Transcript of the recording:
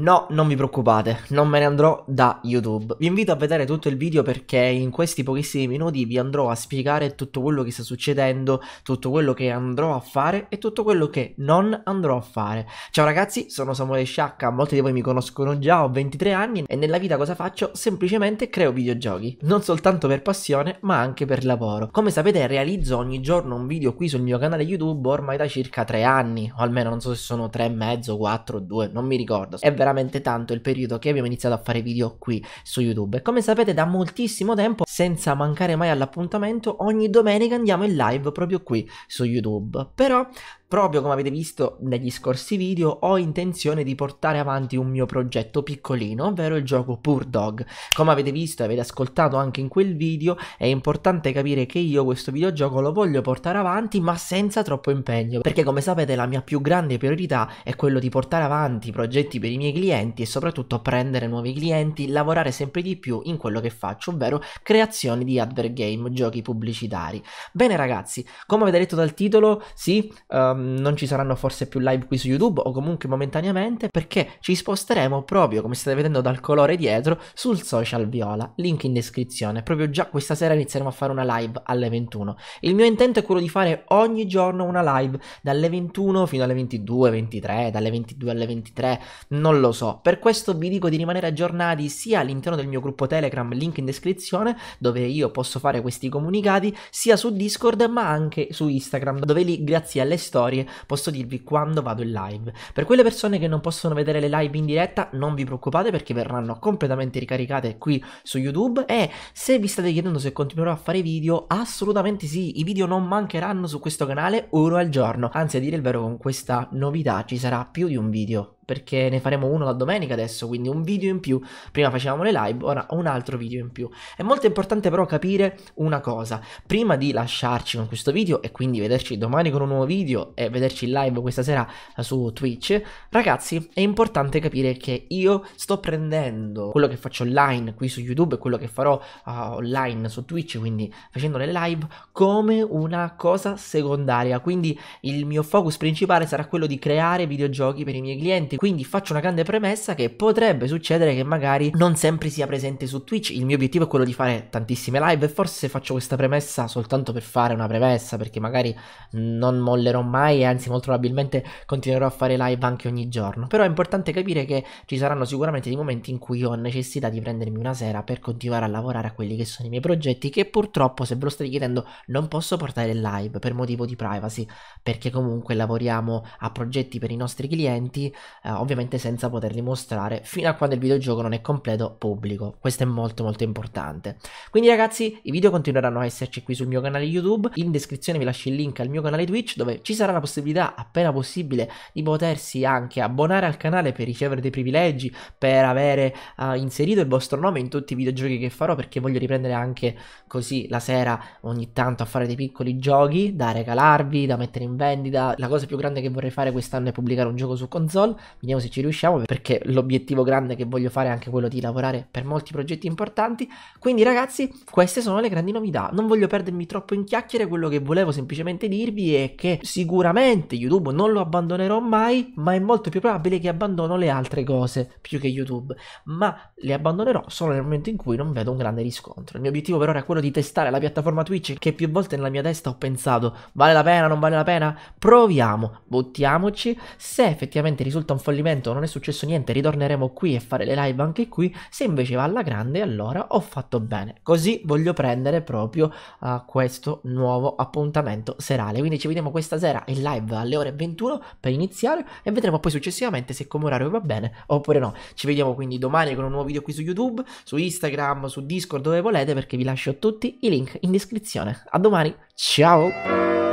No, non vi preoccupate, non me ne andrò da YouTube. Vi invito a vedere tutto il video perché in questi pochissimi minuti vi andrò a spiegare tutto quello che sta succedendo, tutto quello che andrò a fare e tutto quello che non andrò a fare. Ciao ragazzi, sono Samuele Sciacca, molti di voi mi conoscono già, ho 23 anni e nella vita cosa faccio? Semplicemente creo videogiochi, non soltanto per passione ma anche per lavoro. Come sapete realizzo ogni giorno un video qui sul mio canale YouTube ormai da circa 3 anni, o almeno non so se sono 3 mezzo, 4, 2, non mi ricordo. È veramente veramente tanto il periodo che abbiamo iniziato a fare video qui su YouTube. E come sapete da moltissimo tempo, senza mancare mai all'appuntamento, ogni domenica andiamo in live proprio qui su YouTube. Però Proprio come avete visto negli scorsi video ho intenzione di portare avanti un mio progetto piccolino, ovvero il gioco Pur Dog. Come avete visto e avete ascoltato anche in quel video è importante capire che io questo videogioco lo voglio portare avanti ma senza troppo impegno perché come sapete la mia più grande priorità è quello di portare avanti progetti per i miei clienti e soprattutto prendere nuovi clienti, lavorare sempre di più in quello che faccio, ovvero creazione di advergame, giochi pubblicitari. Bene ragazzi, come avete detto dal titolo, sì... Um, non ci saranno forse più live qui su YouTube o comunque momentaneamente perché ci sposteremo proprio come state vedendo dal colore dietro sul social viola, link in descrizione, proprio già questa sera inizieremo a fare una live alle 21. Il mio intento è quello di fare ogni giorno una live dalle 21 fino alle 22, 23, dalle 22 alle 23, non lo so. Per questo vi dico di rimanere aggiornati sia all'interno del mio gruppo Telegram, link in descrizione, dove io posso fare questi comunicati, sia su Discord ma anche su Instagram, dove lì grazie alle storie storie, posso dirvi quando vado in live. Per quelle persone che non possono vedere le live in diretta, non vi preoccupate perché verranno completamente ricaricate qui su YouTube e se vi state chiedendo se continuerò a fare video, assolutamente sì, i video non mancheranno su questo canale uno al giorno. Anzi, a dire il vero, con questa novità ci sarà più di un video perché ne faremo uno la domenica adesso, quindi un video in più. Prima facevamo le live, ora un altro video in più. È molto importante però capire una cosa, prima di lasciarci con questo video e quindi vederci domani con un nuovo video e vederci in live questa sera su Twitch, ragazzi, è importante capire che io sto prendendo quello che faccio online qui su YouTube e quello che farò uh, online su Twitch, quindi facendo le live come una cosa secondaria, quindi il mio focus principale sarà quello di creare videogiochi per i miei clienti quindi faccio una grande premessa che potrebbe succedere che magari non sempre sia presente su Twitch. Il mio obiettivo è quello di fare tantissime live e forse faccio questa premessa soltanto per fare una premessa perché magari non mollerò mai e anzi molto probabilmente continuerò a fare live anche ogni giorno. Però è importante capire che ci saranno sicuramente dei momenti in cui ho necessità di prendermi una sera per continuare a lavorare a quelli che sono i miei progetti che purtroppo se ve lo state chiedendo non posso portare live per motivo di privacy perché comunque lavoriamo a progetti per i nostri clienti eh, ovviamente senza poterli mostrare fino a quando il videogioco non è completo pubblico. Questo è molto molto importante. Quindi ragazzi, i video continueranno a esserci qui sul mio canale YouTube, in descrizione vi lascio il link al mio canale Twitch dove ci sarà la possibilità appena possibile di potersi anche abbonare al canale per ricevere dei privilegi, per avere uh, inserito il vostro nome in tutti i videogiochi che farò perché voglio riprendere anche così la sera ogni tanto a fare dei piccoli giochi da regalarvi, da mettere in vendita. La cosa più grande che vorrei fare quest'anno è pubblicare un gioco su console Vediamo se ci riusciamo perché l'obiettivo grande che voglio fare è anche quello di lavorare per molti progetti importanti. Quindi ragazzi, queste sono le grandi novità. Non voglio perdermi troppo in chiacchiere, quello che volevo semplicemente dirvi è che sicuramente YouTube non lo abbandonerò mai, ma è molto più probabile che abbandono le altre cose più che YouTube. Ma le abbandonerò solo nel momento in cui non vedo un grande riscontro. Il mio obiettivo per ora è quello di testare la piattaforma Twitch che più volte nella mia testa ho pensato vale la pena, non vale la pena? Proviamo, buttiamoci. Se effettivamente risulta un fallimento, non è successo niente, ritorneremo qui e fare le live anche qui, se invece va alla grande allora ho fatto bene. Così voglio prendere proprio uh, questo nuovo appuntamento serale. Quindi ci vediamo questa sera in live alle ore 21 per iniziare e vedremo poi successivamente se come orario va bene oppure no. Ci vediamo quindi domani con un nuovo video qui su YouTube, su Instagram, su Discord dove volete perché vi lascio tutti i link in descrizione. A domani, ciao!